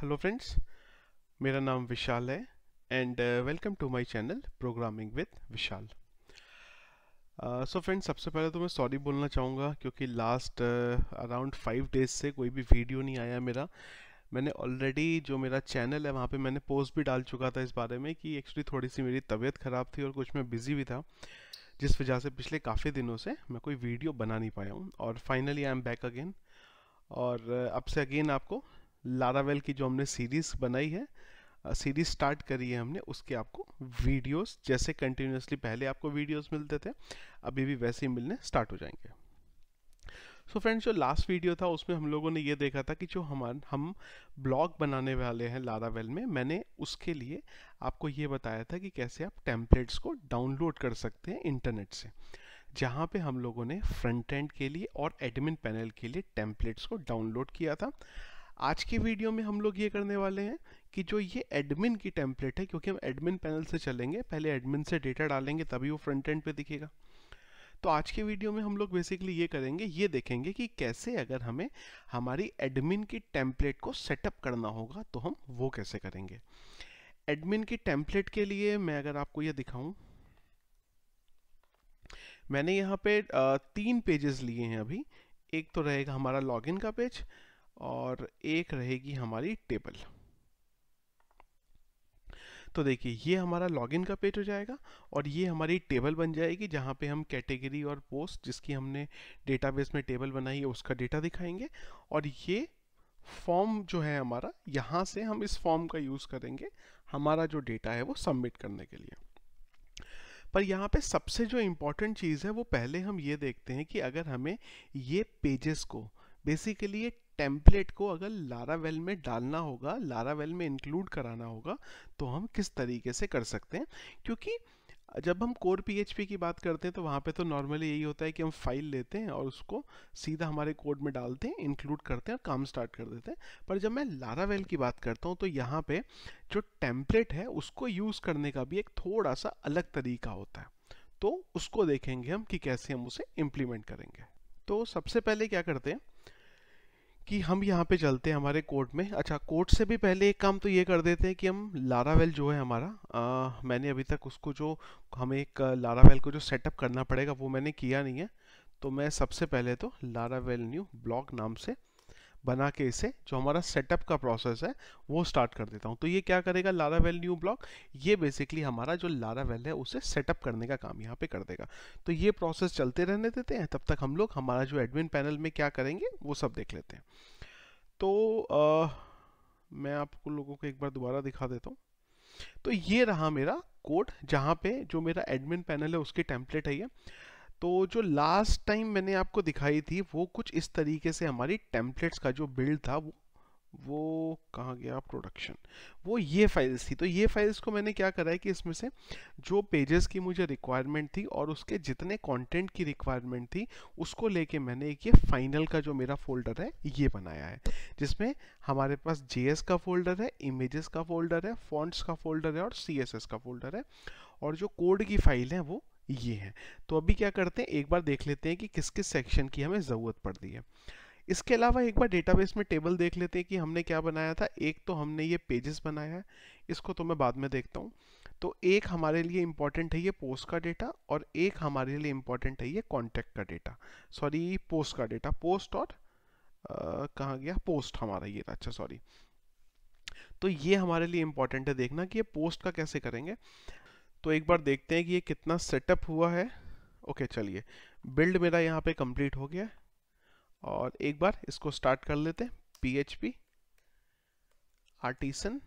Hello friends मेरा नाम विशाल है and welcome to my channel programming with Vishal so friends सबसे पहले तो मैं सॉरी बोलना चाहूँगा क्योंकि लास्ट अराउंड फाइव डेज से कोई भी वीडियो नहीं आया मेरा मैंने ऑलरेडी जो मेरा चैनल है वहाँ पे मैंने पोस्ट भी डाल चुका था इस बारे में कि एक्चुअली थोड़ी सी मेरी तबीयत ख़राब थी और कुछ मैं बिज़ी भी था जिस वजह से पिछले काफ़ी दिनों से मैं कोई वीडियो बना नहीं पाया हूँ और finally I am back again और uh, अब से अगेन आपको लारावेल की जो हमने सीरीज़ बनाई है सीरीज स्टार्ट करी है हमने उसके आपको वीडियोस जैसे कंटिन्यूसली पहले आपको वीडियोस मिलते थे अभी भी वैसे ही मिलने स्टार्ट हो जाएंगे सो so फ्रेंड्स जो लास्ट वीडियो था उसमें हम लोगों ने ये देखा था कि जो हमारे हम ब्लॉग बनाने वाले हैं लारावेल में मैंने उसके लिए आपको ये बताया था कि कैसे आप टेम्पलेट्स को डाउनलोड कर सकते हैं इंटरनेट से जहाँ पे हम लोगों ने फ्रंट एंड के लिए और एडमिन पैनल के लिए टेम्पलेट्स को डाउनलोड किया था आज की वीडियो में हम लोग ये करने वाले हैं कि जो ये एडमिन की टेम्पलेट है क्योंकि हम एडमिन पैनल से चलेंगे पहले एडमिन से डेटा डालेंगे तभी वो फ्रंट एंड पे दिखेगा तो आज के वीडियो में हम लोग बेसिकली ये करेंगे ये देखेंगे कि कैसे अगर हमें हमारी एडमिन की टेम्पलेट को सेटअप करना होगा तो हम वो कैसे करेंगे एडमिन की टेम्पलेट के लिए मैं अगर आपको ये दिखाऊं मैंने यहाँ पे तीन पेजेस लिए हैं अभी एक तो रहेगा हमारा लॉगिन का पेज और एक रहेगी हमारी टेबल तो देखिए ये हमारा लॉगिन का पेज हो जाएगा और ये हमारी टेबल बन जाएगी जहाँ पे हम कैटेगरी और पोस्ट जिसकी हमने डेटाबेस में टेबल बनाई है उसका डेटा दिखाएंगे और ये फॉर्म जो है हमारा यहाँ से हम इस फॉर्म का यूज़ करेंगे हमारा जो डेटा है वो सबमिट करने के लिए पर यहाँ पे सबसे जो इम्पोर्टेंट चीज़ है वो पहले हम ये देखते हैं कि अगर हमें ये पेजेस को बेसिकली ये टेम्पलेट को अगर लारावेल में डालना होगा लारावेल में इंक्लूड कराना होगा तो हम किस तरीके से कर सकते हैं क्योंकि जब हम कोर पीएचपी की बात करते हैं तो वहाँ पे तो नॉर्मली यही होता है कि हम फाइल लेते हैं और उसको सीधा हमारे कोड में डालते हैं इंक्लूड करते हैं और काम स्टार्ट कर देते हैं पर जब मैं लारावेल की बात करता हूँ तो यहाँ पे जो टेम्पलेट है उसको यूज़ करने का भी एक थोड़ा सा अलग तरीका होता है तो उसको देखेंगे हम कि कैसे हम उसे इम्प्लीमेंट करेंगे तो सबसे पहले क्या करते हैं कि हम यहाँ पे चलते हैं हमारे कोर्ट में अच्छा कोर्ट से भी पहले एक काम तो ये कर देते हैं कि हम लारावेल जो है हमारा आ, मैंने अभी तक उसको जो हमें एक लारावेल को जो सेटअप करना पड़ेगा वो मैंने किया नहीं है तो मैं सबसे पहले तो लारावेल न्यू ब्लॉक नाम से बना के इसे जो हमारा सेटअप का प्रोसेस है वो स्टार्ट कर देता हूँ तो ये क्या करेगा लारा वेल न्यू ब्लॉक ये बेसिकली हमारा जो लारा वेल है उसे सेटअप करने का काम यहाँ पे कर देगा तो ये प्रोसेस चलते रहने देते हैं तब तक हम लोग हमारा जो एडमिन पैनल में क्या करेंगे वो सब देख लेते हैं तो आ, मैं आप लोगों को एक बार दोबारा दिखा देता हूँ तो ये रहा मेरा कोड जहाँ पे जो मेरा एडमिन पैनल है उसकी टेम्पलेट है ये तो जो लास्ट टाइम मैंने आपको दिखाई थी वो कुछ इस तरीके से हमारी टेम्पलेट्स का जो बिल्ड था वो वो कहाँ गया प्रोडक्शन वो ये फाइल्स थी तो ये फाइल्स को मैंने क्या करा है कि इसमें से जो पेजेस की मुझे रिक्वायरमेंट थी और उसके जितने कंटेंट की रिक्वायरमेंट थी उसको लेके मैंने एक ये फाइनल का जो मेरा फोल्डर है ये बनाया है जिसमें हमारे पास जेएस का फोल्डर है इमेजेस का फोल्डर है फॉन्ट्स का फोल्डर है और सी का फोल्डर है और जो कोड की फाइल है वो ये है तो अभी क्या करते हैं एक बार देख लेते हैं कि किस किस सेक्शन की हमें ज़रूरत पड़ती है इसके अलावा एक बार डेटाबेस में टेबल देख लेते हैं कि हमने क्या बनाया था एक तो हमने ये पेजेस बनाया है इसको तो मैं बाद में देखता हूँ तो एक हमारे लिए इम्पॉर्टेंट है ये पोस्ट का डेटा और एक हमारे लिए इम्पॉर्टेंट है ये कॉन्टैक्ट का डेटा सॉरी पोस्ट का डेटा पोस्ट और कहाँ गया पोस्ट हमारा ये अच्छा सॉरी तो ये हमारे लिए इम्पॉर्टेंट है देखना कि ये पोस्ट का कैसे करेंगे तो एक बार देखते हैं कि ये कितना सेटअप हुआ है ओके चलिए बिल्ड मेरा यहाँ पे कंप्लीट हो गया और एक बार इसको स्टार्ट कर लेते हैं P H P artisan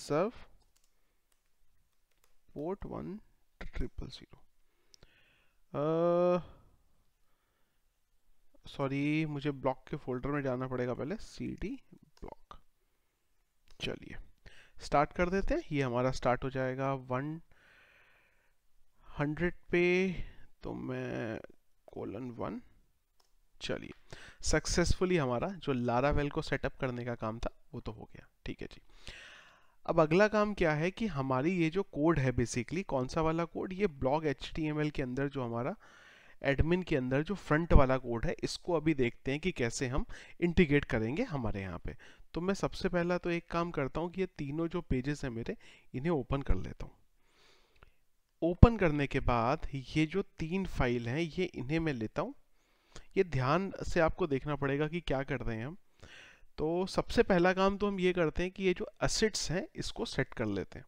serve port one triple zero sorry मुझे ब्लॉक के फोल्डर में जाना पड़ेगा पहले सी डी ब्लॉक चलिए स्टार्ट कर देते हैं ये हमारा स्टार्ट हो जाएगा वन हंड्रेड पे तो मैं कोलन वन चलिए सक्सेसफुली हमारा जो लारा वेल को सेटअप करने का काम था वो तो हो गया ठीक है जी अब अगला काम क्या है कि हमारी ये जो कोड है बेसिकली कौन सा वाला कोड ये ब्लॉग एच के अंदर जो हमारा एडमिन के अंदर जो फ्रंट वाला कोड है इसको अभी देखते हैं कि कैसे हम इंटीग्रेट करेंगे हमारे यहाँ पे तो मैं सबसे पहला तो एक काम करता हूँ कि ये तीनों जो पेजेस हैं मेरे इन्हें ओपन कर लेता हूँ ओपन करने के बाद ये जो तीन फाइल हैं ये इन्हें मैं लेता हूँ ये ध्यान से आपको देखना पड़ेगा कि क्या कर रहे हैं हम तो सबसे पहला काम तो हम ये करते हैं कि ये जो असिट्स हैं इसको सेट कर लेते हैं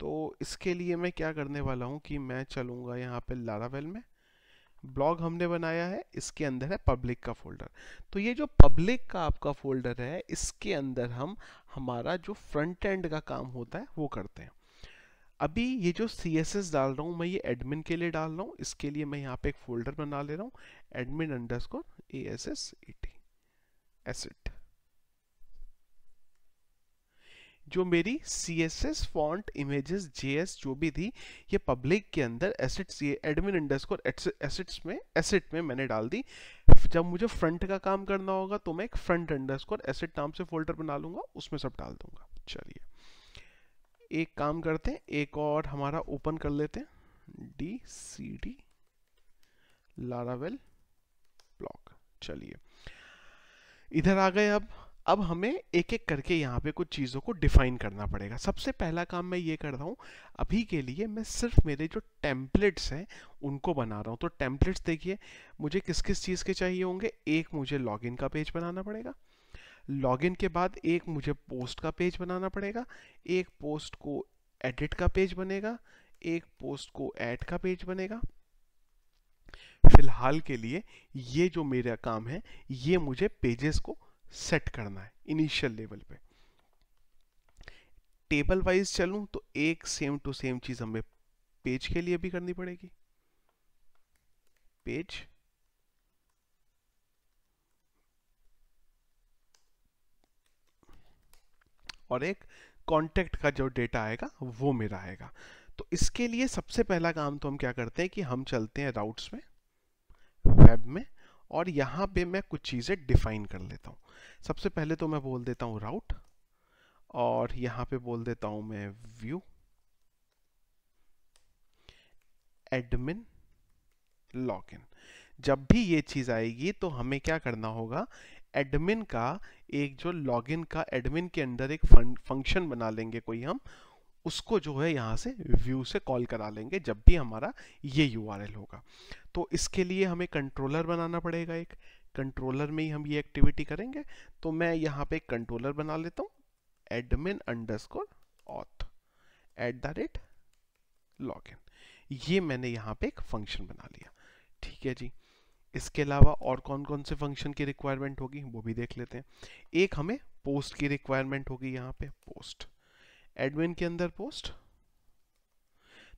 तो इसके लिए मैं क्या करने वाला हूँ कि मैं चलूँगा यहाँ पे लारावेल में ब्लॉग हमने बनाया है इसके अंदर है पब्लिक का फोल्डर तो ये जो पब्लिक का आपका फोल्डर है इसके अंदर हम हमारा जो फ्रंट एंड का काम होता है वो करते हैं अभी ये जो सी एस एस डाल रहा हूँ मैं ये एडमिन के लिए डाल रहा हूँ इसके लिए मैं यहाँ पे एक फोल्डर बना ले रहा हूँ admin underscore A S S E T asset जो मेरी C S S font images J S जो भी थी ये पब्लिक के अंदर एसेट्स ये एडमिन इंडस्कोर एसेट्स में एसेट में मैंने डाल दी जब मुझे फ्रंट का काम करना होगा तो मैं एक फ्रंट इंडस्कोर एसेट नाम से फोल्डर बना लूँगा उसमें सब डाल दूंगा चलिए एक काम करते हैं एक और हमारा ओपन कर लेते हैं D C D Laravel blog चलिए इधर आ गए अब अब हमें एक एक करके यहाँ पे कुछ चीज़ों को डिफाइन करना पड़ेगा सबसे पहला काम मैं ये कर रहा हूँ अभी के लिए मैं सिर्फ मेरे जो टेम्पलेट्स हैं उनको बना रहा हूँ तो टेम्पलेट्स देखिए मुझे किस किस चीज़ के चाहिए होंगे एक मुझे लॉगिन का पेज बनाना पड़ेगा लॉगिन के बाद एक मुझे पोस्ट का पेज बनाना पड़ेगा एक पोस्ट को एडिट का पेज बनेगा एक पोस्ट को ऐड का पेज बनेगा फिलहाल के लिए ये जो मेरा काम है ये मुझे पेजेस को सेट करना है इनिशियल लेवल पे टेबल वाइज चलूं तो एक सेम टू सेम चीज हमें पेज के लिए भी करनी पड़ेगी पेज और एक कॉन्टेक्ट का जो डेटा आएगा वो मेरा आएगा तो इसके लिए सबसे पहला काम तो हम क्या करते हैं कि हम चलते हैं राउट्स में वेब में और यहाँ पे मैं कुछ चीज़ें डिफाइन कर लेता हूँ सबसे पहले तो मैं बोल देता हूँ राउट और यहाँ पे बोल देता हूँ मैं व्यू एडमिन लॉगिन जब भी ये चीज़ आएगी तो हमें क्या करना होगा एडमिन का एक जो लॉगिन का एडमिन के अंदर एक फंक्शन बना लेंगे कोई हम उसको जो है यहाँ से व्यू से कॉल करा लेंगे जब भी हमारा ये यू होगा तो इसके लिए हमें कंट्रोलर बनाना पड़ेगा एक कंट्रोलर में ही हम ये एक्टिविटी करेंगे तो मैं यहाँ पे कंट्रोलर बना लेता हूँ admin underscore auth at the rate log in ये मैंने यहाँ पे एक फंक्शन बना लिया ठीक है जी इसके अलावा और कौन कौन से फंक्शन की रिक्वायरमेंट होगी वो भी देख लेते हैं एक हमें पोस्ट की रिक्वायरमेंट होगी यहाँ पे पोस्ट एडमिन के अंदर पोस्ट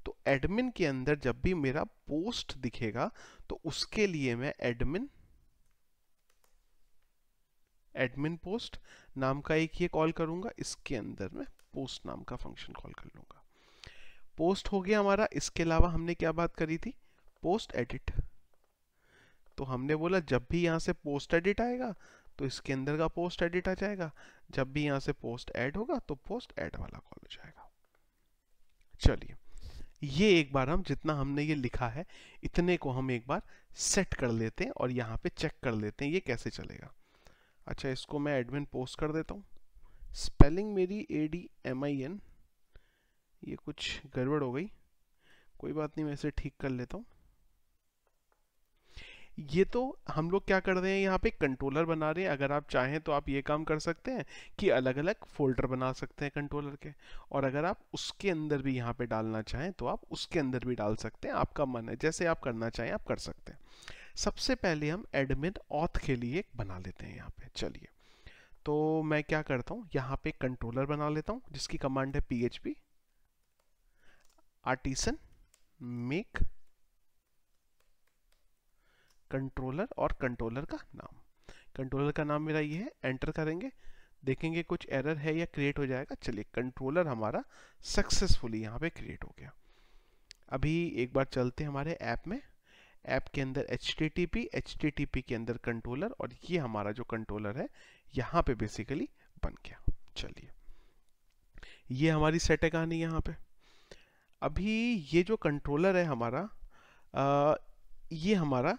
तो एडमिन के अंदर जब भी मेरा पोस्ट दिखेगा तो उसके लिए मैं एडमिन एडमिन पोस्ट नाम का एक ये कॉल करूंगा इसके अंदर मैं पोस्ट नाम का फंक्शन कॉल कर लूंगा पोस्ट हो गया हमारा इसके अलावा हमने क्या बात करी थी पोस्ट एडिट तो हमने बोला जब भी यहां से पोस्ट एडिट आएगा तो इसके अंदर का पोस्ट एडिट आ जाएगा जब भी यहाँ से पोस्ट ऐड होगा तो पोस्ट ऐड वाला कॉल हो जाएगा चलिए ये एक बार हम जितना हमने ये लिखा है इतने को हम एक बार सेट कर लेते हैं और यहाँ पे चेक कर लेते हैं ये कैसे चलेगा अच्छा इसको मैं एडमिन पोस्ट कर देता हूँ स्पेलिंग मेरी A D M I N ये कुछ गड़बड़ हो गई कोई बात नहीं मैं इसे ठीक कर लेता हूँ ये तो हम लोग क्या कर रहे हैं यहाँ पे कंट्रोलर बना रहे हैं अगर आप चाहें तो आप ये काम कर सकते हैं कि अलग अलग फोल्डर बना सकते हैं कंट्रोलर के और अगर आप उसके अंदर भी यहाँ पे डालना चाहें तो आप उसके अंदर भी डाल सकते हैं आपका मन है जैसे आप करना चाहें आप कर सकते हैं सबसे पहले हम एडमिन ऑथ के लिए एक बना लेते हैं यहाँ पे चलिए तो मैं क्या करता हूँ यहाँ पे कंट्रोलर बना लेता हूँ जिसकी कमांड है P H P artisan make controller और कंट्रोलर का नाम कंट्रोलर का नाम मेरा ये है एंटर करेंगे देखेंगे कुछ एरर है या क्रिएट हो जाएगा चलिए कंट्रोलर हमारा सक्सेसफुली यहाँ पे क्रिएट हो गया अभी एक बार चलते हैं हमारे ऐप में ऐप के अंदर एच टी के अंदर कंट्रोलर और ये हमारा जो कंट्रोलर है यहाँ पे बेसिकली बन गया चलिए ये हमारी सेट है कहानी यहाँ पे अभी ये जो कंट्रोलर है हमारा आ, ये हमारा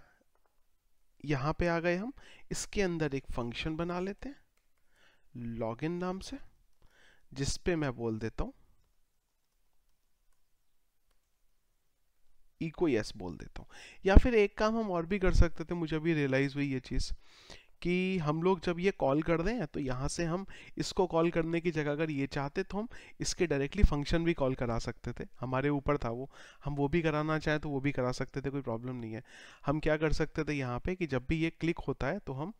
यहाँ पे आ गए हम इसके अंदर एक फंक्शन बना लेते हैं लॉगिन नाम से जिस पे मैं बोल देता हूँ इको यस बोल देता हूँ या फिर एक काम हम और भी कर सकते थे मुझे अभी रियलाइज़ हुई ये चीज़ कि हम लोग जब ये कॉल कर रहे हैं तो यहाँ से हम इसको कॉल करने की जगह अगर ये चाहते तो हम इसके डायरेक्टली फंक्शन भी कॉल करा सकते थे हमारे ऊपर था वो हम वो भी कराना चाहें तो वो भी करा सकते थे कोई प्रॉब्लम नहीं है हम क्या कर सकते थे यहाँ पे कि जब भी ये क्लिक होता है तो हम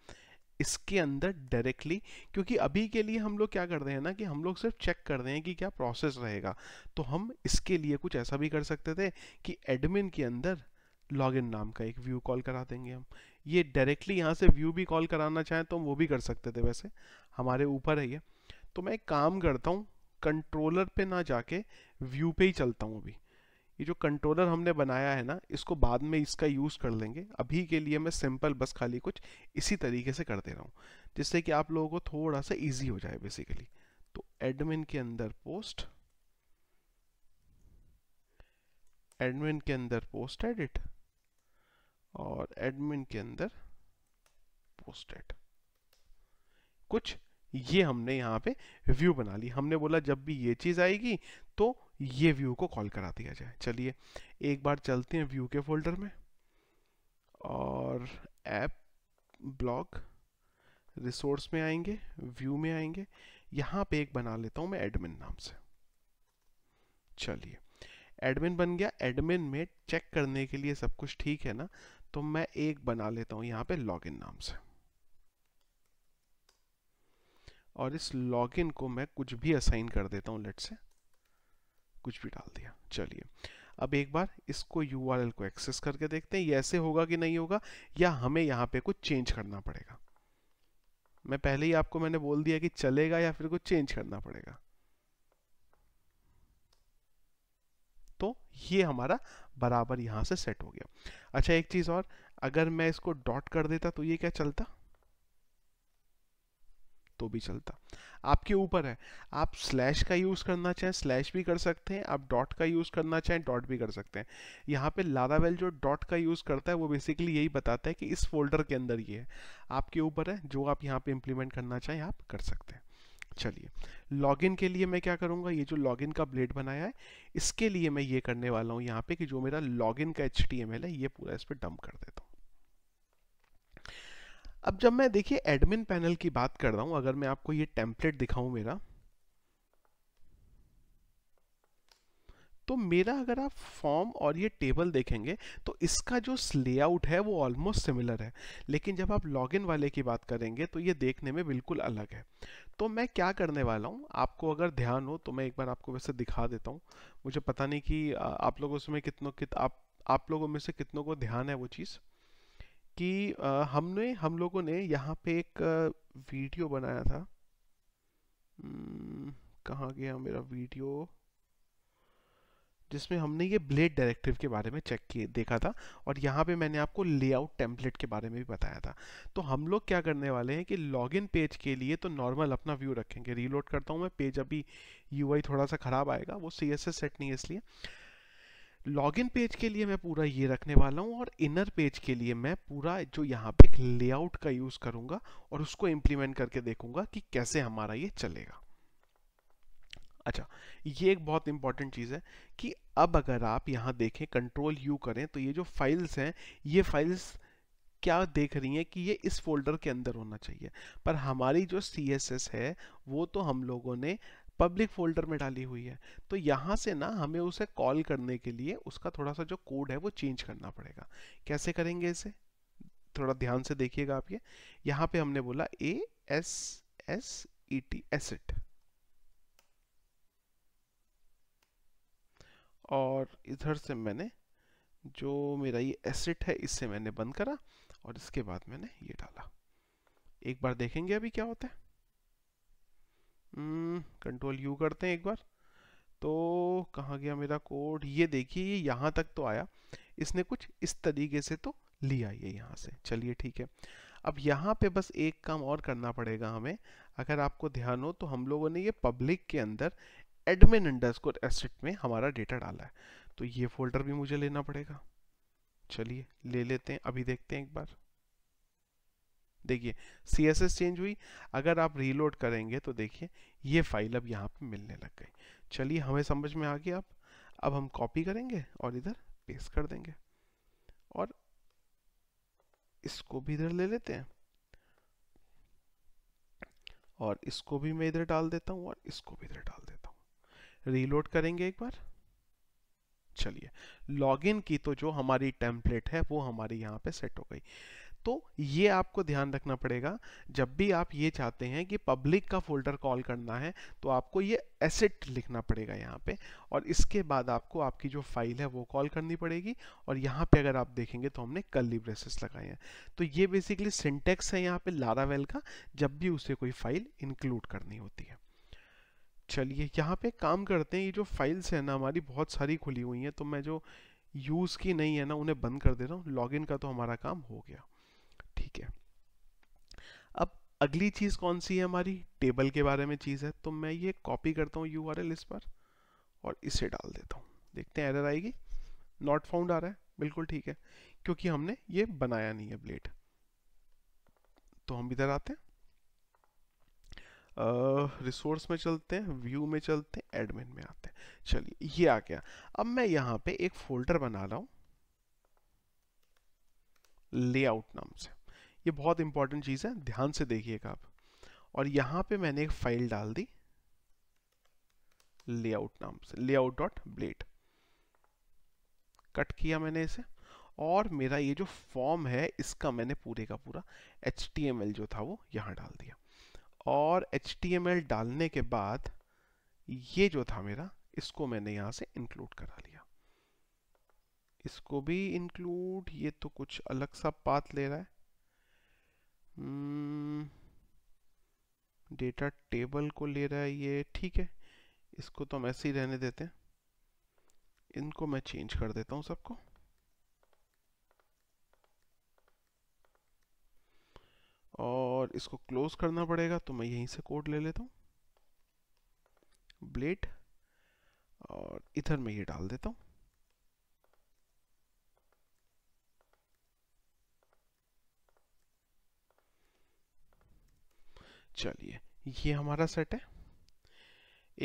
इसके अंदर डायरेक्टली क्योंकि अभी के लिए हम लोग क्या कर रहे हैं ना कि हम लोग सिर्फ चेक कर रहे हैं कि क्या प्रोसेस रहेगा तो हम इसके लिए कुछ ऐसा भी कर सकते थे कि एडमिन के अंदर लॉगिन नाम का एक व्यू कॉल करा देंगे हम ये डायरेक्टली यहाँ से व्यू भी कॉल कराना चाहें तो हम वो भी कर सकते थे वैसे हमारे ऊपर है ये तो मैं एक काम करता हूँ कंट्रोलर पे ना जाके व्यू पे ही चलता हूँ अभी ये जो कंट्रोलर हमने बनाया है ना इसको बाद में इसका यूज़ कर लेंगे अभी के लिए मैं सिंपल बस खाली कुछ इसी तरीके से कर दे रहा हूँ जिससे कि आप लोगों को थोड़ा सा ईजी हो जाए बेसिकली तो एडमिन के अंदर पोस्ट एडमिन के अंदर पोस्ट एडिट और एडमिन के अंदर पोस्टेड कुछ ये हमने यहाँ पे व्यू बना ली हमने बोला जब भी ये चीज़ आएगी तो ये व्यू को कॉल करा दिया जाए चलिए एक बार चलते हैं व्यू के फोल्डर में और ऐप ब्लॉग रिसोर्स में आएंगे व्यू में आएंगे यहाँ पे एक बना लेता हूँ मैं एडमिन नाम से चलिए एडमिन बन गया एडमिन में चेक करने के लिए सब कुछ ठीक है ना तो मैं एक बना लेता हूं यहां पे लॉगिन नाम से और इस लॉगिन को मैं कुछ भी असाइन कर देता हूं लेट से कुछ भी डाल दिया चलिए अब एक बार इसको यू को एक्सेस करके देखते हैं ये ऐसे होगा कि नहीं होगा या हमें यहाँ पे कुछ चेंज करना पड़ेगा मैं पहले ही आपको मैंने बोल दिया कि चलेगा या फिर कुछ चेंज करना पड़ेगा तो ये हमारा बराबर यहाँ से सेट हो गया अच्छा एक चीज़ और अगर मैं इसको डॉट कर देता तो ये क्या चलता तो भी चलता आपके ऊपर है आप स्लैश का यूज़ करना चाहें स्लैश भी कर सकते हैं आप डॉट का यूज़ करना चाहें डॉट भी कर सकते हैं यहाँ पे लारावेल जो डॉट का यूज़ करता है वो बेसिकली यही बताता है कि इस फोल्डर के अंदर ये है आपके ऊपर है जो आप यहाँ पे इंप्लीमेंट करना चाहें आप कर सकते हैं चलिए लॉगिन के लिए मैं क्या करूँगा ये जो लॉगिन का ब्लेड बनाया है इसके लिए मैं ये करने वाला हूँ यहाँ पे कि जो मेरा लॉगिन का एच है ये पूरा इस पर डम्प कर देता हूँ अब जब मैं देखिए एडमिन पैनल की बात कर रहा हूँ अगर मैं आपको ये टेम्पलेट दिखाऊँ मेरा तो मेरा अगर आप फॉर्म और ये टेबल देखेंगे तो इसका जो लेआउट है वो ऑलमोस्ट सिमिलर है लेकिन जब आप लॉगिन वाले की बात करेंगे तो ये देखने में बिल्कुल अलग है तो मैं क्या करने वाला हूँ आपको अगर ध्यान हो तो मैं एक बार आपको वैसे दिखा देता हूँ मुझे पता नहीं कि आप लोगों से कितनों कित आप, आप लोगों में से कितनों को ध्यान है वो चीज़ कि हमने हम लोगों ने यहाँ पे एक वीडियो बनाया था हम्म, कहाँ गया मेरा वीडियो जिसमें हमने ये ब्लेड डायरेक्टिव के बारे में चेक किए देखा था और यहाँ पे मैंने आपको लेआउट टेम्पलेट के बारे में भी बताया था तो हम लोग क्या करने वाले हैं कि लॉगिन पेज के लिए तो नॉर्मल अपना व्यू रखेंगे रीलोड करता हूँ मैं पेज अभी यू थोड़ा सा ख़राब आएगा वो सी सेट नहीं है इसलिए लॉगिन पेज के लिए मैं पूरा ये रखने वाला हूँ और इनर पेज के लिए मैं पूरा जो यहाँ पे लेआउट का यूज़ करूँगा और उसको इम्प्लीमेंट करके देखूँगा कि कैसे हमारा ये चलेगा अच्छा ये एक बहुत इंपॉर्टेंट चीज़ है कि अब अगर आप यहाँ देखें कंट्रोल यू करें तो ये जो फाइल्स हैं ये फाइल्स क्या देख रही हैं कि ये इस फोल्डर के अंदर होना चाहिए पर हमारी जो सी है वो तो हम लोगों ने पब्लिक फोल्डर में डाली हुई है तो यहाँ से ना हमें उसे कॉल करने के लिए उसका थोड़ा सा जो कोड है वो चेंज करना पड़ेगा कैसे करेंगे इसे थोड़ा ध्यान से देखिएगा आप ये यहाँ पे हमने बोला A S S E T asset और इधर से मैंने जो मेरा ये एसिड है इससे मैंने बंद करा और इसके बाद मैंने ये डाला एक बार देखेंगे अभी क्या होता है कंट्रोल हम्म, यू करते हैं एक बार तो कहाँ गया मेरा कोड ये देखिए ये यहाँ तक तो आया इसने कुछ इस तरीके से तो लिया ये यहाँ से चलिए ठीक है अब यहाँ पे बस एक काम और करना पड़ेगा हमें अगर आपको ध्यान हो तो हम लोगों ने ये पब्लिक के अंदर एडमिन अंडरस्कोर एसेट में हमारा डेटा डाला है तो ये फोल्डर भी मुझे लेना पड़ेगा चलिए ले लेते हैं अभी देखते हैं एक बार देखिए सी एस एस चेंज हुई अगर आप रीलोड करेंगे तो देखिए ये फाइल अब यहाँ पे मिलने लग गई चलिए हमें समझ में आ गया अब अब हम कॉपी करेंगे और इधर पेस्ट कर देंगे और इसको भी इधर ले लेते हैं और इसको भी मैं इधर डाल देता हूँ और इसको भी इधर डाल देता हूं। रीलोड करेंगे एक बार चलिए लॉगिन की तो जो हमारी टेम्पलेट है वो हमारी यहाँ पे सेट हो गई तो ये आपको ध्यान रखना पड़ेगा जब भी आप ये चाहते हैं कि पब्लिक का फोल्डर कॉल करना है तो आपको ये एसेट लिखना पड़ेगा यहाँ पे और इसके बाद आपको आपकी जो फाइल है वो कॉल करनी पड़ेगी और यहाँ पे अगर आप देखेंगे तो हमने कल लिब्रेसेस लगाए हैं तो ये बेसिकली सिंटेक्स है यहाँ पे लारावेल का जब भी उसे कोई फाइल इंक्लूड करनी होती है चलिए यहाँ पे काम करते हैं ये जो फाइल्स हैं ना हमारी बहुत सारी खुली हुई हैं तो मैं जो यूज़ की नहीं है ना उन्हें बंद कर दे रहा हूँ लॉगिन का तो हमारा काम हो गया ठीक है अब अगली चीज़ कौन सी है हमारी टेबल के बारे में चीज़ है तो मैं ये कॉपी करता हूँ यू इस पर और इसे डाल देता हूँ देखते हैं एरर आएगी नॉट फाउंड आ रहा है बिल्कुल ठीक है क्योंकि हमने ये बनाया नहीं है ब्लेड तो हम इधर आते हैं रिसोर्स uh, में चलते हैं व्यू में चलते हैं एडमिन में आते हैं चलिए ये आ गया अब मैं यहाँ पे एक फोल्डर बना रहा हूँ लेआउट नाम से ये बहुत इंपॉर्टेंट चीज़ है ध्यान से देखिएगा आप और यहाँ पे मैंने एक फाइल डाल दी लेआउट नाम से लेआउट डॉट ब्लेड कट किया मैंने इसे और मेरा ये जो फॉर्म है इसका मैंने पूरे का पूरा एच जो था वो यहाँ डाल दिया और एच डालने के बाद ये जो था मेरा इसको मैंने यहाँ से इंक्लूड करा लिया इसको भी इंक्लूड ये तो कुछ अलग सा पाथ ले रहा है डेटा hmm, टेबल को ले रहा है ये ठीक है इसको तो हम ऐसे ही रहने देते हैं इनको मैं चेंज कर देता हूँ सबको और इसको क्लोज करना पड़ेगा तो मैं यहीं से कोड ले लेता हूँ ब्लेड और इधर मैं ये डाल देता हूँ चलिए ये हमारा सेट है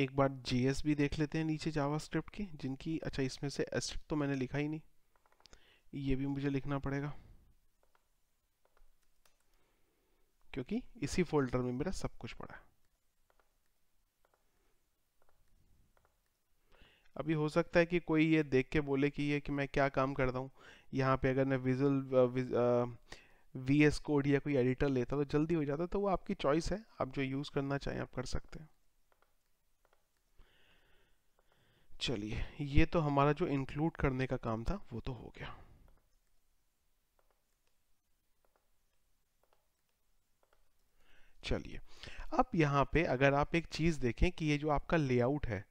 एक बार जीएस भी देख लेते हैं नीचे जावा स्क्रिप्ट की जिनकी अच्छा इसमें से एस्ट्रिप तो मैंने लिखा ही नहीं ये भी मुझे लिखना पड़ेगा क्योंकि इसी फोल्डर में मेरा सब कुछ पड़ा है अभी हो सकता है कि कोई ये देख के बोले कि ये कि मैं क्या काम करता हूँ यहाँ पे अगर मैं विजुअल वी एस कोड या कोई एडिटर लेता तो जल्दी हो जाता तो वो आपकी चॉइस है आप जो यूज़ करना चाहें आप कर सकते हैं चलिए ये तो हमारा जो इंक्लूड करने का काम था वो तो हो गया चलिए अब यहाँ पे अगर आप एक चीज़ देखें कि ये जो आपका लेआउट है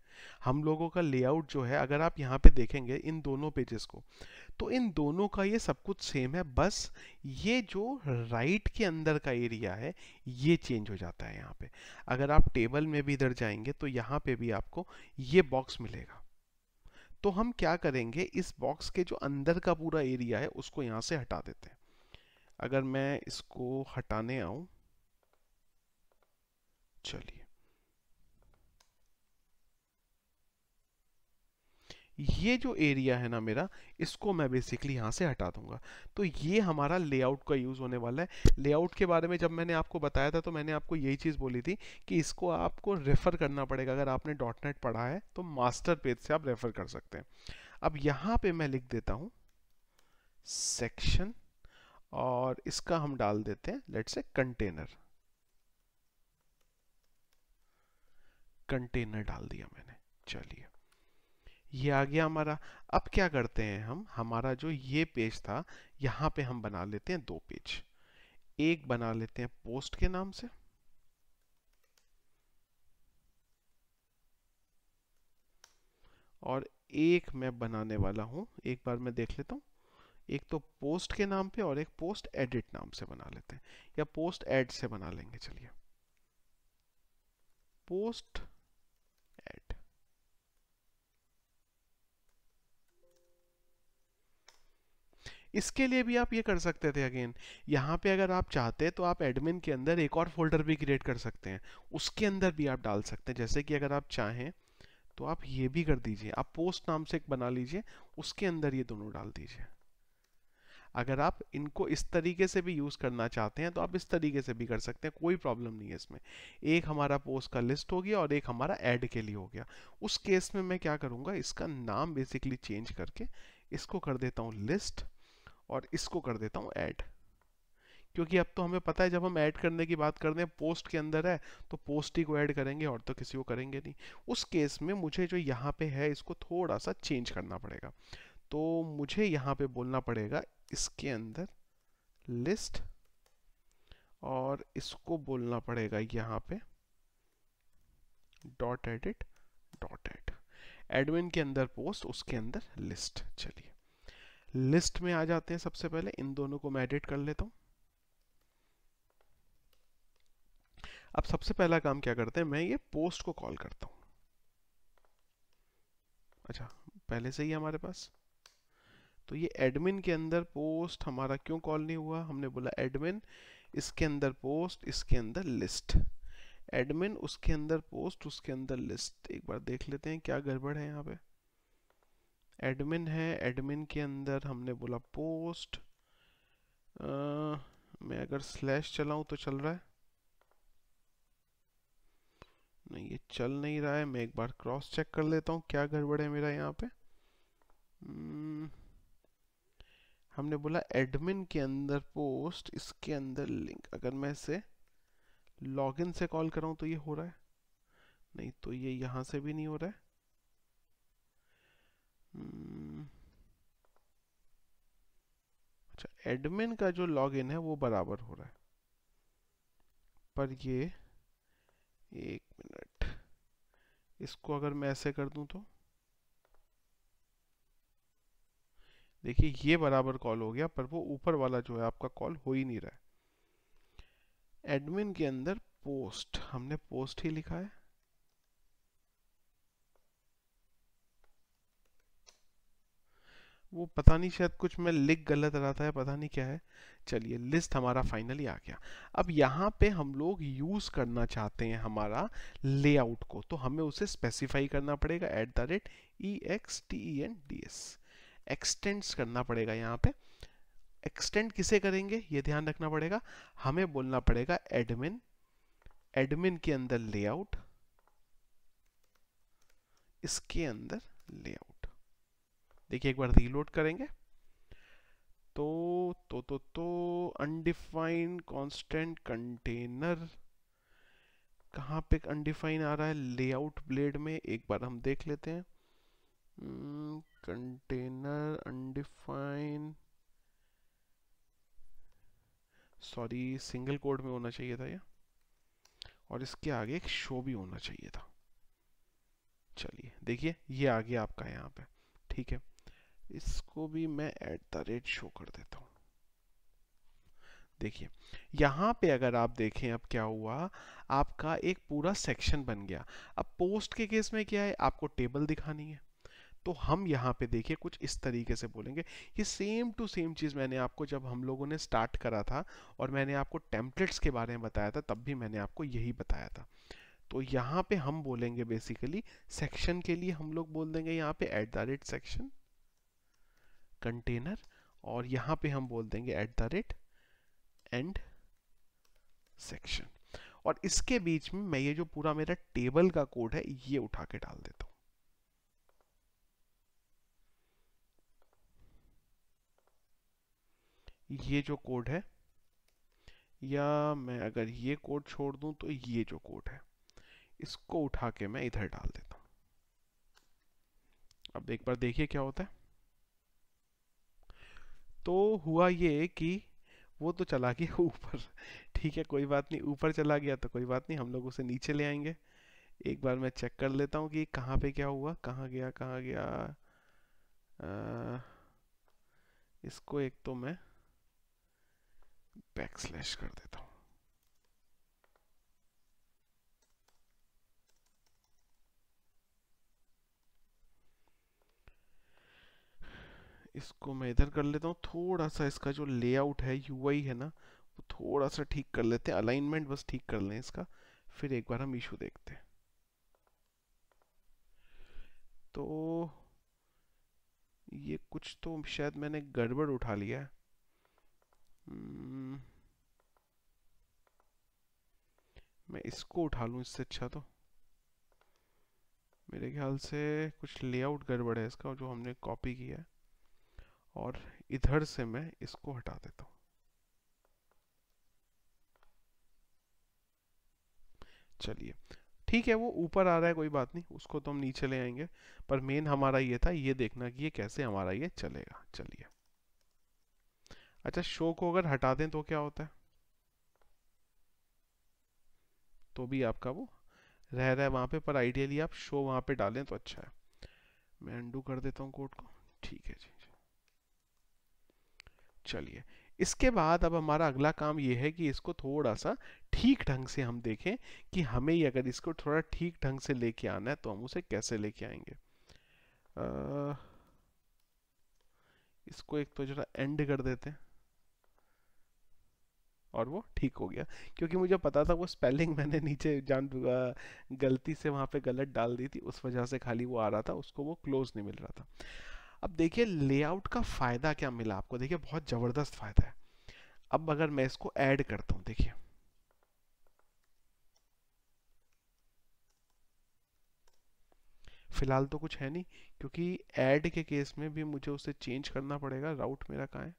हम लोगों का लेआउट जो है अगर आप यहाँ पे देखेंगे इन दोनों पेजेस को तो इन दोनों का ये सब कुछ सेम है बस ये जो राइट के अंदर का एरिया है ये चेंज हो जाता है यहाँ पे अगर आप टेबल में भी इधर जाएंगे तो यहाँ पे भी आपको ये बॉक्स मिलेगा तो हम क्या करेंगे इस बॉक्स के जो अंदर का पूरा एरिया है उसको यहाँ से हटा देते हैं अगर मैं इसको हटाने आऊँ चलिए ये जो एरिया है ना मेरा इसको मैं बेसिकली यहाँ से हटा दूंगा तो ये हमारा लेआउट का यूज़ होने वाला है लेआउट के बारे में जब मैंने आपको बताया था तो मैंने आपको यही चीज़ बोली थी कि इसको आपको रेफ़र करना पड़ेगा अगर आपने डॉट नेट पढ़ा है तो मास्टर पेज से आप रेफ़र कर सकते हैं अब यहाँ पे मैं लिख देता हूँ सेक्शन और इसका हम डाल देते हैं लेट से कंटेनर कंटेनर डाल दिया मैंने चलिए ये आ गया हमारा अब क्या करते हैं हम हमारा जो ये पेज था यहाँ पे हम बना लेते हैं दो पेज एक बना लेते हैं पोस्ट के नाम से और एक मैं बनाने वाला हूं एक बार मैं देख लेता हूं एक तो पोस्ट के नाम पे और एक पोस्ट एडिट नाम से बना लेते हैं या पोस्ट एड से बना लेंगे चलिए पोस्ट इसके लिए भी आप ये कर सकते थे अगेन यहाँ पे अगर आप चाहते तो आप एडमिन के अंदर एक और फोल्डर भी क्रिएट कर सकते हैं उसके अंदर भी आप डाल सकते हैं जैसे कि अगर आप चाहें तो आप ये भी कर दीजिए आप पोस्ट नाम से एक बना लीजिए उसके अंदर ये दोनों डाल दीजिए अगर आप इनको इस तरीके से भी यूज़ करना चाहते हैं तो आप इस तरीके से भी कर सकते हैं कोई प्रॉब्लम नहीं है इसमें एक हमारा पोस्ट का लिस्ट हो गया और एक हमारा ऐड के लिए हो गया उस केस में मैं क्या करूँगा इसका नाम बेसिकली चेंज करके इसको कर देता हूँ लिस्ट और इसको कर देता हूँ ऐड क्योंकि अब तो हमें पता है जब हम ऐड करने की बात करते हैं पोस्ट के अंदर है तो पोस्ट ही को ऐड करेंगे और तो किसी को करेंगे नहीं उस केस में मुझे जो यहाँ पे है इसको थोड़ा सा चेंज करना पड़ेगा तो मुझे यहाँ पे बोलना पड़ेगा इसके अंदर लिस्ट और इसको बोलना पड़ेगा यहाँ पे dot edit dot add admin के अंदर पोस्ट उसके अंदर लिस्ट चलिए लिस्ट में आ जाते हैं सबसे पहले इन दोनों को मैं एडिट कर लेता हूं अब सबसे पहला काम क्या करते हैं मैं ये पोस्ट को कॉल करता हूं अच्छा पहले से ही हमारे पास तो ये एडमिन के अंदर पोस्ट हमारा क्यों कॉल नहीं हुआ हमने बोला एडमिन इसके अंदर पोस्ट इसके अंदर लिस्ट एडमिन उसके अंदर पोस्ट उसके अंदर लिस्ट एक बार देख लेते हैं क्या गड़बड़ है यहाँ पे एडमिन है एडमिन के अंदर हमने बोला पोस्ट आ, मैं अगर स्लैश चलाऊं तो चल रहा है नहीं ये चल नहीं रहा है मैं एक बार क्रॉस चेक कर लेता हूँ क्या गड़बड़ है मेरा यहाँ पे हम्म, हमने बोला एडमिन के अंदर पोस्ट इसके अंदर लिंक अगर मैं इसे लॉगिन से कॉल कराऊं तो ये हो रहा है नहीं तो ये यहाँ से भी नहीं हो रहा है Hmm. अच्छा एडमिन का जो लॉगिन है वो बराबर हो रहा है पर ये एक मिनट इसको अगर मैं ऐसे कर दूं तो देखिए ये बराबर कॉल हो गया पर वो ऊपर वाला जो है आपका कॉल हो ही नहीं रहा है एडमिन के अंदर पोस्ट हमने पोस्ट ही लिखा है वो पता नहीं शायद कुछ मैं लिख गलत रहा था पता नहीं क्या है चलिए लिस्ट हमारा फाइनली आ गया अब यहाँ पे हम लोग यूज़ करना चाहते हैं हमारा लेआउट को तो हमें उसे स्पेसिफाई करना पड़ेगा at the rate E X T E N D S extends करना पड़ेगा यहाँ पे एक्सटेंड किसे करेंगे ये ध्यान रखना पड़ेगा हमें बोलना पड़ेगा एडमिन एडमिन के अंदर लेआउट इसके अंदर लेआउट देखिए एक बार रीलोड करेंगे तो तो तो तो अनडिफाइन कांस्टेंट कंटेनर कहाँ पे अनडिफाइन आ रहा है लेआउट ब्लेड में एक बार हम देख लेते हैं container undefine sorry single quote में होना चाहिए था ये और इसके आगे एक शो भी होना चाहिए था चलिए देखिए ये आ गया आपका यहाँ पे ठीक है इसको भी मैं एट द रेट शो कर देता हूँ देखिए यहाँ पे अगर आप देखें अब क्या हुआ आपका एक पूरा सेक्शन बन गया अब पोस्ट के केस में क्या है आपको टेबल दिखानी है तो हम यहाँ पे देखिए कुछ इस तरीके से बोलेंगे ये सेम टू सेम चीज़ मैंने आपको जब हम लोगों ने स्टार्ट करा था और मैंने आपको टेम्पलेट्स के बारे में बताया था तब भी मैंने आपको यही बताया था तो यहाँ पे हम बोलेंगे बेसिकली सेक्शन के लिए हम लोग बोल देंगे यहाँ पे at the rate section container और यहाँ पे हम बोल देंगे at the rate end section और इसके बीच में मैं ये जो पूरा मेरा टेबल का कोड है ये उठा के डाल देता हूँ ये जो कोड है या मैं अगर ये कोड छोड़ दूं तो ये जो कोड है इसको उठा के मैं इधर डाल देता हूं अब एक बार देखिए क्या होता है तो हुआ ये कि वो तो चला गया ऊपर ठीक है कोई बात नहीं ऊपर चला गया तो कोई बात नहीं हम लोग उसे नीचे ले आएंगे एक बार मैं चेक कर लेता हूँ कि कहाँ पे क्या हुआ कहाँ गया कहाँ गया आ, इसको एक तो मैं बैक स्लैश कर देता हूँ इसको मैं इधर कर लेता हूँ थोड़ा सा इसका जो लेआउट है यू है ना वो थोड़ा सा ठीक कर लेते हैं अलाइनमेंट बस ठीक कर लें इसका फिर एक बार हम इशू देखते हैं तो ये कुछ तो शायद मैंने गड़बड़ उठा लिया है हम्म, मैं इसको उठा लूँ इससे अच्छा तो मेरे ख्याल से कुछ लेआउट गड़बड़ है इसका जो हमने कॉपी किया है और इधर से मैं इसको हटा देता हूँ चलिए ठीक है वो ऊपर आ रहा है कोई बात नहीं उसको तो हम नीचे ले आएंगे पर मेन हमारा ये था ये देखना कि ये कैसे हमारा ये चलेगा चलिए अच्छा शो को अगर हटा दें तो क्या होता है तो भी आपका वो रह रहा है वहां पे पर आइडियली आप शो वहां पे डालें तो अच्छा है मैं अंडू कर देता हूँ कोड को ठीक है जी चलिए इसके बाद अब हमारा अगला काम ये है कि इसको थोड़ा सा ठीक ढंग से हम देखें कि हमें अगर इसको थोड़ा ठीक ढंग से लेके आना है तो हम उसे कैसे लेके आएंगे आ, इसको एक तो जरा एंड कर देते हैं और वो ठीक हो गया क्योंकि मुझे पता था वो स्पेलिंग मैंने नीचे जान गलती से वहां पे गलत डाल दी थी उस वजह से खाली वो आ रहा था उसको वो क्लोज नहीं मिल रहा था अब देखिए लेआउट का फ़ायदा क्या मिला आपको देखिए बहुत ज़बरदस्त फ़ायदा है अब अगर मैं इसको ऐड करता हूं देखिए फिलहाल तो कुछ है नहीं क्योंकि ऐड के केस में भी मुझे उसे चेंज करना पड़ेगा राउट मेरा कहा है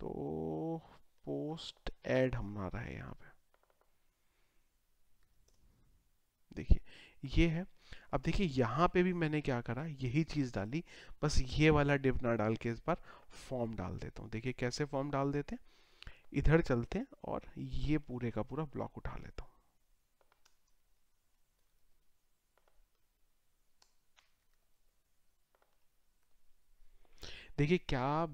तो पोस्ट ऐड हमारा है यहाँ पे देखिए ये है अब देखिए यहाँ पे भी मैंने क्या करा यही चीज़ डाली बस ये वाला डिप ना डाल के इस बार फॉर्म डाल देता हूँ देखिए कैसे फॉर्म डाल देते हैं इधर चलते हैं और ये पूरे का पूरा ब्लॉक उठा लेता हूँ देखिए क्या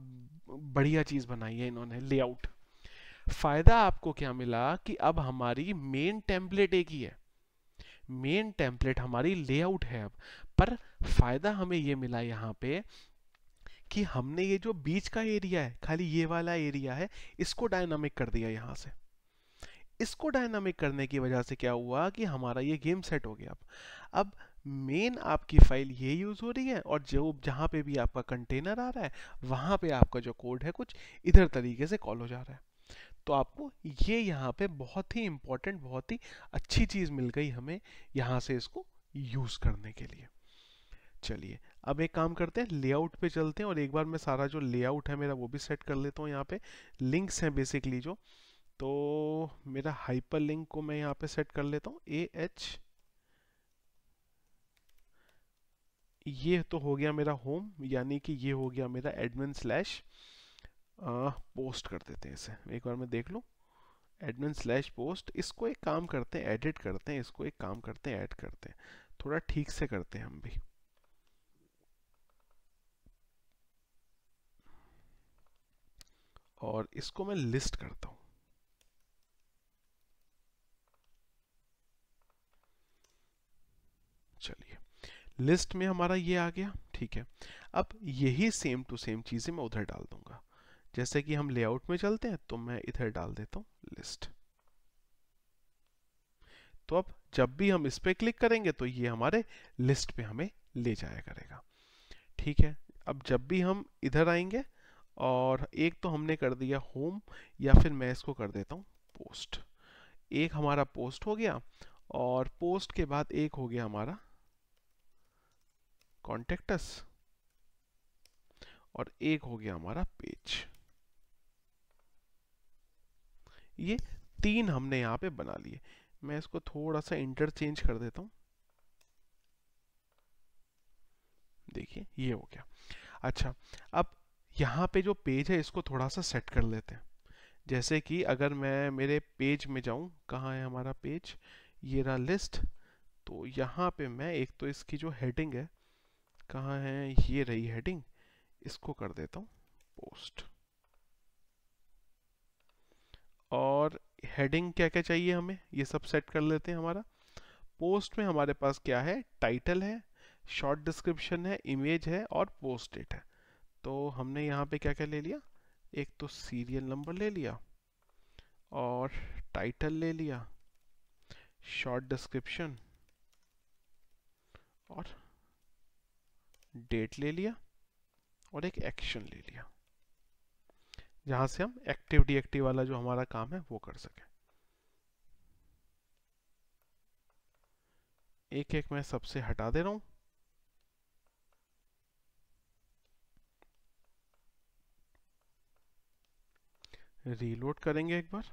बढ़िया चीज़ बनाई है इन्होंने लेआउट फ़ायदा आपको क्या मिला कि अब हमारी मेन टेम्पलेट एक ही है मेन टेम्पलेट हमारी लेआउट है अब पर फायदा हमें ये मिला यहाँ पे कि हमने ये जो बीच का एरिया है खाली ये वाला एरिया है इसको डायनामिक कर दिया यहाँ से इसको डायनामिक करने की वजह से क्या हुआ कि हमारा ये गेम सेट हो गया अब मेन आपकी फाइल ये यूज़ हो रही है और जो जहाँ पे भी आपका कंटेनर आ रहा है वहाँ पे आपका जो कोड है कुछ इधर तरीके से कॉल हो जा रहा है तो आपको ये यहाँ पे बहुत ही इम्पोर्टेंट बहुत ही अच्छी चीज़ मिल गई हमें यहाँ से इसको यूज़ करने के लिए चलिए अब एक काम करते हैं लेआउट पे चलते हैं और एक बार मैं सारा जो लेआउट है मेरा वो भी सेट कर लेता हूँ यहाँ पे लिंक्स हैं बेसिकली जो तो मेरा हाइपर लिंक को मैं यहाँ पे सेट कर लेता हूँ ए एच ये तो हो गया मेरा होम यानी कि ये हो गया मेरा एडमिन स्लैश पोस्ट कर देते हैं इसे एक बार मैं देख लूँ एडमिन स्लैश पोस्ट इसको एक काम करते हैं एडिट करते हैं इसको एक काम करते हैं ऐड करते हैं थोड़ा ठीक से करते हैं हम भी और इसको मैं लिस्ट करता हूँ चलिए लिस्ट में हमारा ये आ गया ठीक है अब यही सेम टू सेम चीज़ें मैं उधर डाल दूंगा जैसे कि हम लेआउट में चलते हैं तो मैं इधर डाल देता हूँ लिस्ट तो अब जब भी हम इस पर क्लिक करेंगे तो ये हमारे लिस्ट पे हमें ले जाया करेगा ठीक है अब जब भी हम इधर आएंगे और एक तो हमने कर दिया होम या फिर मैं इसको कर देता हूँ पोस्ट एक हमारा पोस्ट हो गया और पोस्ट के बाद एक हो गया हमारा कॉन्टेक्टस और एक हो गया हमारा पेज ये तीन हमने यहाँ पे बना लिए मैं इसको थोड़ा सा इंटरचेंज कर देता हूँ देखिए ये हो गया अच्छा अब यहाँ पे जो पेज है इसको थोड़ा सा सेट कर लेते हैं जैसे कि अगर मैं मेरे पेज में जाऊँ कहाँ है हमारा पेज ये रहा लिस्ट तो यहाँ पे मैं एक तो इसकी जो हेडिंग है कहाँ है ये रही हेडिंग इसको कर देता हूँ पोस्ट और हेडिंग क्या क्या चाहिए हमें ये सब सेट कर लेते हैं हमारा पोस्ट में हमारे पास क्या है टाइटल है शॉर्ट डिस्क्रिप्शन है इमेज है और पोस्ट डेट है तो हमने यहाँ पे क्या क्या ले लिया एक तो सीरियल नंबर ले लिया और टाइटल ले लिया शॉर्ट डिस्क्रिप्शन और डेट ले लिया और एक एक्शन ले लिया जहां से हम एक्टिव डीएक्टिव वाला जो हमारा काम है वो कर सके एक एक मैं सबसे हटा दे रहा हूं रीलोड करेंगे एक बार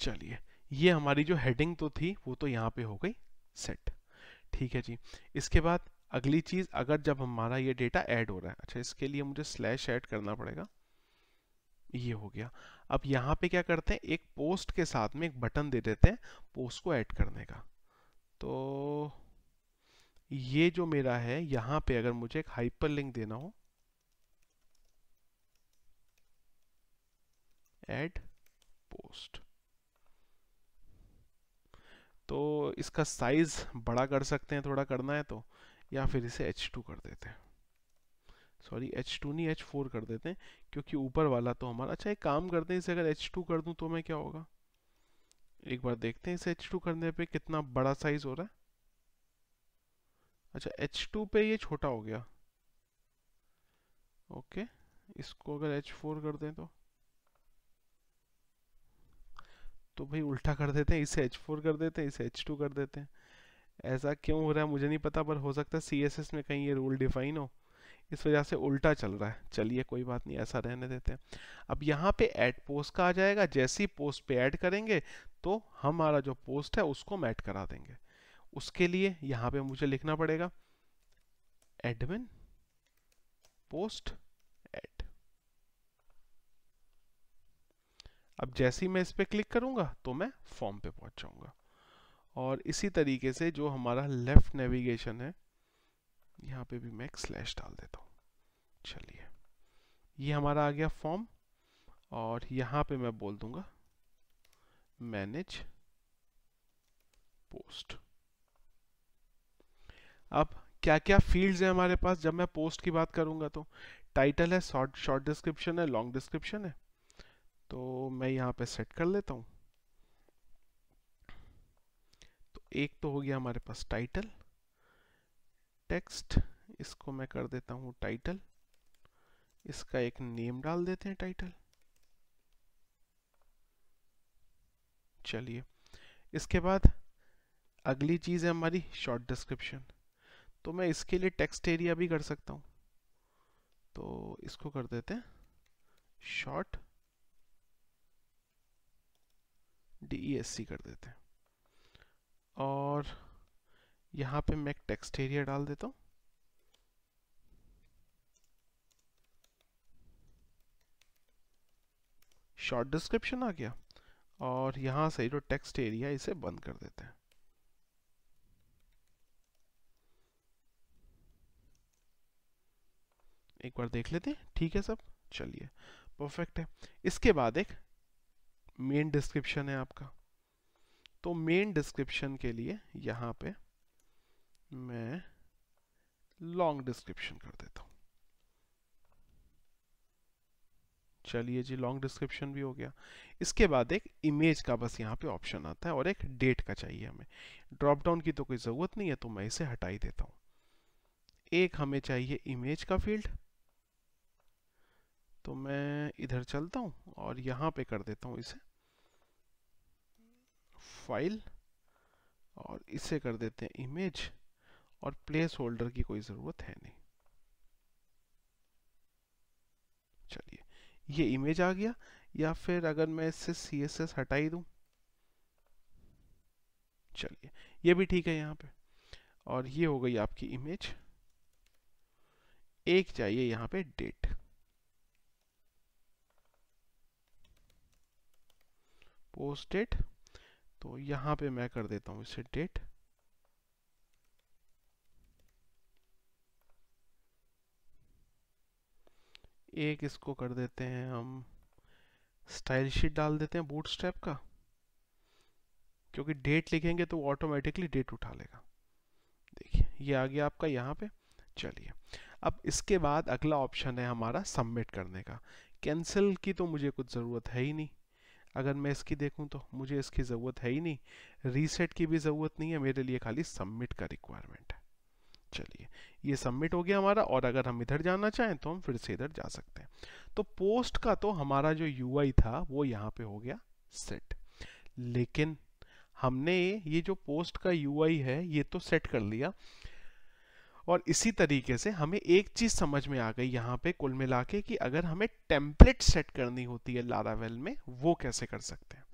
चलिए ये हमारी जो हेडिंग तो थी वो तो यहाँ पे हो गई सेट ठीक है जी इसके बाद अगली चीज़ अगर जब हमारा ये डेटा ऐड हो रहा है अच्छा इसके लिए मुझे स्लैश ऐड करना पड़ेगा ये हो गया अब यहाँ पे क्या करते हैं एक पोस्ट के साथ में एक बटन दे देते हैं पोस्ट को ऐड करने का तो ये जो मेरा है यहाँ पे अगर मुझे एक हाइपर लिंक देना हो ऐड पोस्ट तो इसका साइज बड़ा कर सकते हैं थोड़ा करना है तो या फिर इसे H2 कर देते हैं सॉरी एच टू नहीं एच फोर कर देते हैं क्योंकि ऊपर वाला तो हमारा अच्छा एक काम करते हैं इसे अगर एच टू कर दूं तो मैं क्या होगा एक बार देखते हैं इसे एच टू करने पे कितना बड़ा साइज हो रहा है अच्छा एच टू पे ये छोटा हो गया ओके इसको अगर एच फोर कर दें तो तो भाई उल्टा कर देते हैं इसे एच फोर कर देते हैं इसे एच टू कर देते हैं ऐसा क्यों हो रहा है मुझे नहीं पता पर हो सकता है सी एस एस में कहीं ये रूल डिफाइन हो इस वजह से उल्टा चल रहा है चलिए कोई बात नहीं ऐसा रहने देते हैं अब यहाँ पे ऐड पोस्ट का आ जाएगा जैसे ही पोस्ट पे ऐड करेंगे तो हमारा जो पोस्ट है उसको हम ऐड करा देंगे उसके लिए यहाँ पे मुझे लिखना पड़ेगा एडमिन पोस्ट एड अब जैसे ही मैं इस पर क्लिक करूँगा तो मैं फॉर्म पे पहुँच जाऊँगा और इसी तरीके से जो हमारा लेफ्ट नेविगेशन है यहाँ पे भी मैं एक स्लैश डाल देता हूँ चलिए ये हमारा आ गया फॉर्म और यहाँ पे मैं बोल दूंगा मैनेज पोस्ट अब क्या क्या फील्ड्स हैं हमारे पास जब मैं पोस्ट की बात करूंगा तो टाइटल है शॉर्ट शॉर्ट डिस्क्रिप्शन है लॉन्ग डिस्क्रिप्शन है तो मैं यहाँ पे सेट कर लेता हूँ तो एक तो हो गया हमारे पास टाइटल टेक्स्ट इसको मैं कर देता हूँ टाइटल इसका एक नेम डाल देते हैं टाइटल चलिए इसके बाद अगली चीज़ है हमारी शॉर्ट डिस्क्रिप्शन तो मैं इसके लिए टेक्स्ट एरिया भी कर सकता हूँ तो इसको कर देते हैं शॉर्ट डी e कर देते हैं और यहाँ पे मैं एक टेक्स्ट एरिया डाल देता हूँ शॉर्ट डिस्क्रिप्शन आ गया और यहाँ से जो टेक्स्ट एरिया इसे बंद कर देते हैं एक बार देख लेते हैं ठीक है सब चलिए परफेक्ट है इसके बाद एक मेन डिस्क्रिप्शन है आपका तो मेन डिस्क्रिप्शन के लिए यहाँ पे मैं लॉन्ग डिस्क्रिप्शन कर देता हूँ चलिए जी लॉन्ग डिस्क्रिप्शन भी हो गया इसके बाद एक इमेज का बस यहाँ पे ऑप्शन आता है और एक डेट का चाहिए हमें ड्रॉप डाउन की तो कोई ज़रूरत नहीं है तो मैं इसे हटाई देता हूँ एक हमें चाहिए इमेज का फील्ड तो मैं इधर चलता हूँ और यहाँ पे कर देता हूँ इसे फाइल और इसे कर देते हैं इमेज और प्लेस होल्डर की कोई ज़रूरत है नहीं चलिए ये इमेज आ गया या फिर अगर मैं इससे सी एस एस हटाई दूँ चलिए ये भी ठीक है यहाँ पे और ये हो गई आपकी इमेज एक चाहिए यहाँ पे डेट पोस्ट डेट तो यहाँ पे मैं कर देता हूँ इसे डेट एक इसको कर देते हैं हम स्टाइल शीट डाल देते हैं बूट स्टेप का क्योंकि डेट लिखेंगे तो ऑटोमेटिकली डेट उठा लेगा देखिए ये आ गया आपका यहाँ पे चलिए अब इसके बाद अगला ऑप्शन है हमारा सबमिट करने का कैंसिल की तो मुझे कुछ ज़रूरत है ही नहीं अगर मैं इसकी देखूँ तो मुझे इसकी ज़रूरत है ही नहीं रीसेट की भी ज़रूरत नहीं है मेरे लिए खाली सबमिट का रिक्वायरमेंट है चलिए ये सबमिट हो गया हमारा और अगर हम इधर जाना चाहें तो हम फिर से इधर जा सकते हैं तो पोस्ट का तो हमारा जो यू था वो यहाँ पे हो गया सेट लेकिन हमने ये जो पोस्ट का यू है ये तो सेट कर लिया और इसी तरीके से हमें एक चीज़ समझ में आ गई यहाँ पे कुल मिला के कि अगर हमें टेम्पलेट सेट करनी होती है लारावेल में वो कैसे कर सकते हैं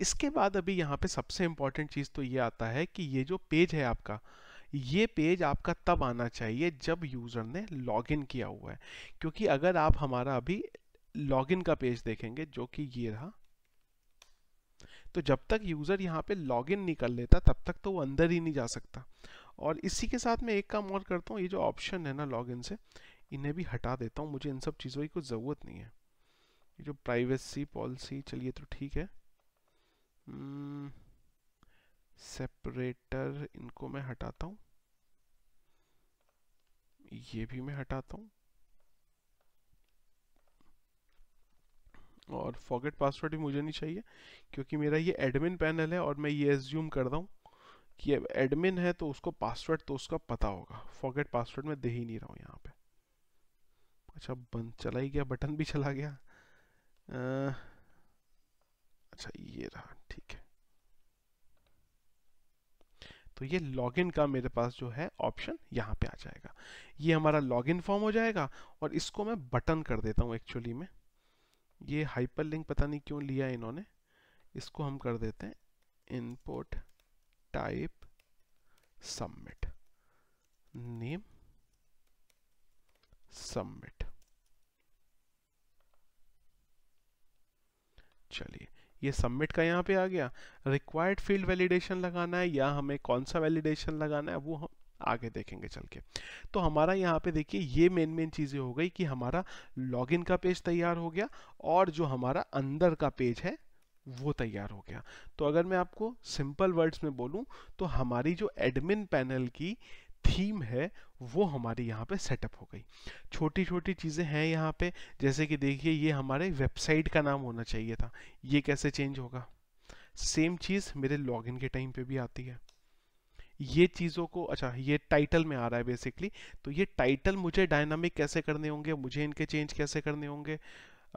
इसके बाद अभी यहाँ पे सबसे इंपॉर्टेंट चीज़ तो ये आता है कि ये जो पेज है आपका ये पेज आपका तब आना चाहिए जब यूज़र ने लॉगिन किया हुआ है क्योंकि अगर आप हमारा अभी लॉगिन का पेज देखेंगे जो कि ये रहा तो जब तक यूज़र यहाँ पे लॉगिन नहीं कर लेता तब तक तो वो अंदर ही नहीं जा सकता और इसी के साथ मैं एक काम और करता हूँ ये जो ऑप्शन है ना लॉगिन से इन्हें भी हटा देता हूँ मुझे इन सब चीज़ों की कुछ ज़रूरत नहीं है ये जो प्राइवेसी पॉलिसी चलिए तो ठीक है hmm. सेपरेटर इनको मैं हटाता हूँ ये भी मैं हटाता हूँ और फॉगेट पासवर्ड भी मुझे नहीं चाहिए क्योंकि मेरा ये एडमिन पैनल है और मैं ये एज्यूम कर हूँ कि एडमिन है तो उसको पासवर्ड तो उसका पता होगा फॉगेट पासवर्ड मैं दे ही नहीं रहा हूँ यहाँ पे अच्छा बंद चला ही गया बटन भी चला गया आ, अच्छा ये रहा ठीक है तो ये लॉगिन का मेरे पास जो है ऑप्शन यहाँ पे आ जाएगा ये हमारा लॉगिन फॉर्म हो जाएगा और इसको मैं बटन कर देता हूँ एक्चुअली में ये हाइपर लिंक पता नहीं क्यों लिया इन्होंने इसको हम कर देते हैं input type submit name submit चलिए ये सबमिट का यहाँ पे आ गया रिक्वायर्ड फील्ड वैलिडेशन लगाना है या हमें कौन सा वैलिडेशन लगाना है वो हम आगे देखेंगे चल के तो हमारा यहाँ पे देखिए ये मेन मेन चीज़ें हो गई कि हमारा लॉगिन का पेज तैयार हो गया और जो हमारा अंदर का पेज है वो तैयार हो गया तो अगर मैं आपको सिंपल वर्ड्स में बोलूँ तो हमारी जो एडमिन पैनल की थीम है वो हमारी यहाँ पे सेटअप हो गई छोटी छोटी चीज़ें हैं यहाँ पे जैसे कि देखिए ये हमारे वेबसाइट का नाम होना चाहिए था ये कैसे चेंज होगा सेम चीज़ मेरे लॉगिन के टाइम पे भी आती है ये चीज़ों को अच्छा ये टाइटल में आ रहा है बेसिकली तो ये टाइटल मुझे डायनामिक कैसे करने होंगे मुझे इनके चेंज कैसे करने होंगे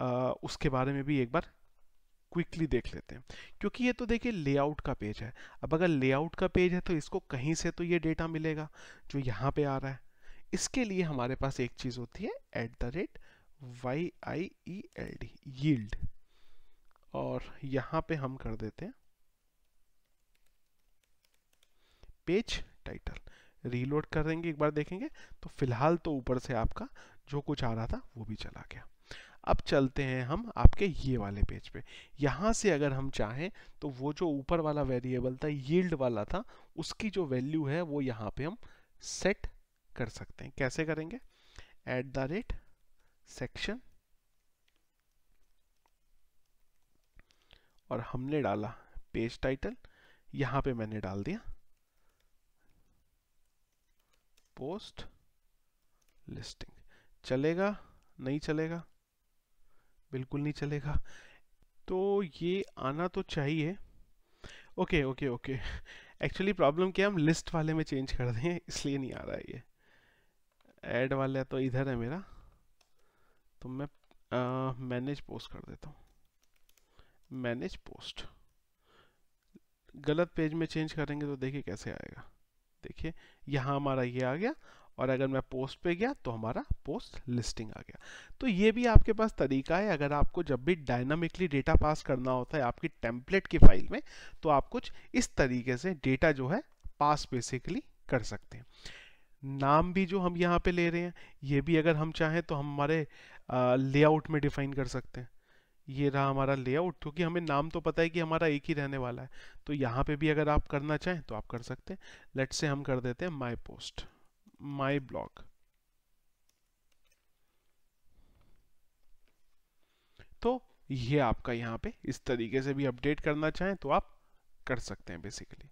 आ, उसके बारे में भी एक बार क्विकली देख लेते हैं क्योंकि ये तो देखिए लेआउट का पेज है अब अगर लेआउट का पेज है तो इसको कहीं से तो ये डेटा मिलेगा जो यहाँ पे आ रहा है इसके लिए हमारे पास एक चीज़ होती है at the rate Y I E L D yield और यहाँ पे हम कर देते हैं पेज टाइटल रीलोड करेंगे एक बार देखेंगे तो फिलहाल तो ऊपर से आपका जो कुछ आ रहा था वो भी चला गया अब चलते हैं हम आपके ये वाले पेज पे यहाँ से अगर हम चाहें तो वो जो ऊपर वाला वेरिएबल था यील्ड वाला था उसकी जो वैल्यू है वो यहाँ पे हम सेट कर सकते हैं कैसे करेंगे एट द रेट सेक्शन और हमने डाला पेज टाइटल यहाँ पे मैंने डाल दिया पोस्ट लिस्टिंग चलेगा नहीं चलेगा बिल्कुल नहीं चलेगा तो ये आना तो चाहिए okay okay okay actually problem क्या हम लिस्ट वाले में चेंज कर दें इसलिए नहीं आ रहा है ये ऐड वाला तो इधर है मेरा तो मैं मैनेज पोस्ट कर देता हूँ मैनेज पोस्ट गलत पेज में चेंज करेंगे तो देखिए कैसे आएगा देखिए यहाँ हमारा ये आ गया और अगर मैं पोस्ट पे गया तो हमारा पोस्ट लिस्टिंग आ गया तो ये भी आपके पास तरीका है अगर आपको जब भी डायनामिकली डेटा पास करना होता है आपकी टेम्पलेट की फाइल में तो आप कुछ इस तरीके से डेटा जो है पास बेसिकली कर सकते हैं नाम भी जो हम यहाँ पे ले रहे हैं ये भी अगर हम चाहें तो हम हमारे लेआउट में डिफाइन कर सकते हैं ये रहा हमारा लेआउट क्योंकि हमें नाम तो पता है कि हमारा एक ही रहने वाला है तो यहाँ पे भी अगर आप करना चाहें तो आप कर सकते हैं लेट से हम कर देते हैं माई पोस्ट my block तो ये आपका यहां पे इस तरीके से भी अपडेट करना चाहें तो आप कर सकते हैं बेसिकली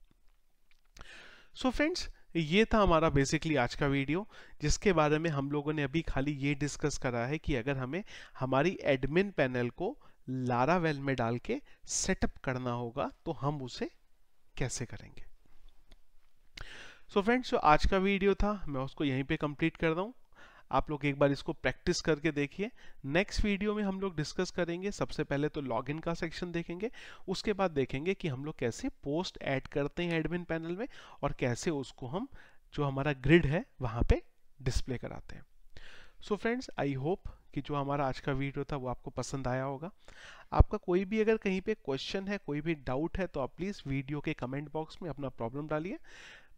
सो फ्रेंड्स ये था हमारा बेसिकली आज का वीडियो जिसके बारे में हम लोगों ने अभी खाली ये डिस्कस करा है कि अगर हमें हमारी एडमिन पैनल को लारावेल में डाल के सेटअप करना होगा तो हम उसे कैसे करेंगे सो फ्रेंड्स जो आज का वीडियो था मैं उसको यहीं पे कंप्लीट कर रहा हूँ आप लोग एक बार इसको प्रैक्टिस करके देखिए नेक्स्ट वीडियो में हम लोग डिस्कस करेंगे सबसे पहले तो लॉगिन का सेक्शन देखेंगे उसके बाद देखेंगे कि हम लोग कैसे पोस्ट ऐड करते हैं एडमिन पैनल में और कैसे उसको हम जो हमारा ग्रिड है वहाँ पे डिस्प्ले कराते हैं सो फ्रेंड्स आई होप कि जो हमारा आज का वीडियो था वो आपको पसंद आया होगा आपका कोई भी अगर कहीं पे क्वेश्चन है कोई भी डाउट है तो आप प्लीज़ वीडियो के कमेंट बॉक्स में अपना प्रॉब्लम डालिए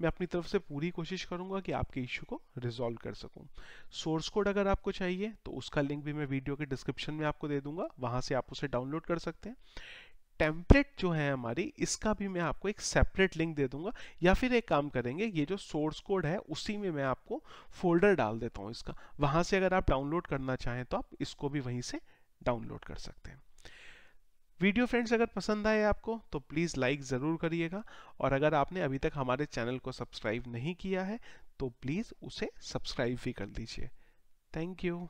मैं अपनी तरफ से पूरी कोशिश करूंगा कि आपके इश्यू को रिजॉल्व कर सकूँ सोर्स कोड अगर आपको चाहिए तो उसका लिंक भी मैं वीडियो के डिस्क्रिप्शन में आपको दे दूंगा वहां से आप उसे डाउनलोड कर सकते हैं टेम्पलेट जो है हमारी इसका भी मैं आपको एक सेपरेट लिंक दे दूंगा या फिर एक काम करेंगे ये जो सोर्स कोड है उसी में मैं आपको फोल्डर डाल देता हूँ इसका वहां से अगर आप डाउनलोड करना चाहें तो आप इसको भी वहीं से डाउनलोड कर सकते हैं वीडियो फ्रेंड्स अगर पसंद आए आपको तो प्लीज़ लाइक ज़रूर करिएगा और अगर आपने अभी तक हमारे चैनल को सब्सक्राइब नहीं किया है तो प्लीज़ उसे सब्सक्राइब भी कर दीजिए थैंक यू